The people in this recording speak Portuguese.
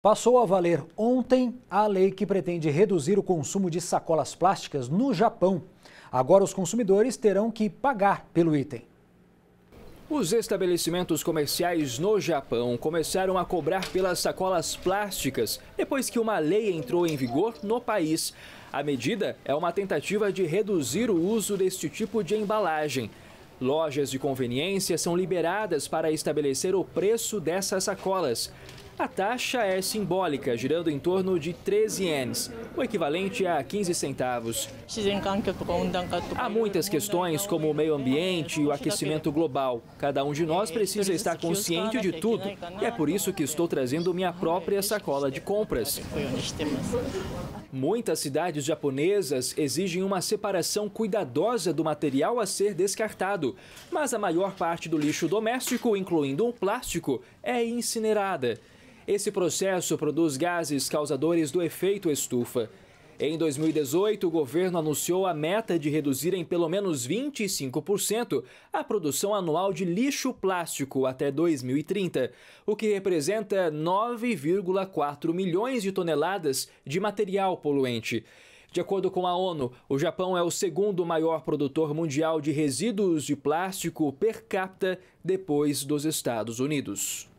Passou a valer ontem a lei que pretende reduzir o consumo de sacolas plásticas no Japão. Agora os consumidores terão que pagar pelo item. Os estabelecimentos comerciais no Japão começaram a cobrar pelas sacolas plásticas depois que uma lei entrou em vigor no país. A medida é uma tentativa de reduzir o uso deste tipo de embalagem. Lojas de conveniência são liberadas para estabelecer o preço dessas sacolas. A taxa é simbólica, girando em torno de 13 ienes, o equivalente a 15 centavos. Há muitas questões, como o meio ambiente e o aquecimento global. Cada um de nós precisa estar consciente de tudo, e é por isso que estou trazendo minha própria sacola de compras. Muitas cidades japonesas exigem uma separação cuidadosa do material a ser descartado, mas a maior parte do lixo doméstico, incluindo o plástico, é incinerada. Esse processo produz gases causadores do efeito estufa. Em 2018, o governo anunciou a meta de reduzir em pelo menos 25% a produção anual de lixo plástico até 2030, o que representa 9,4 milhões de toneladas de material poluente. De acordo com a ONU, o Japão é o segundo maior produtor mundial de resíduos de plástico per capita depois dos Estados Unidos.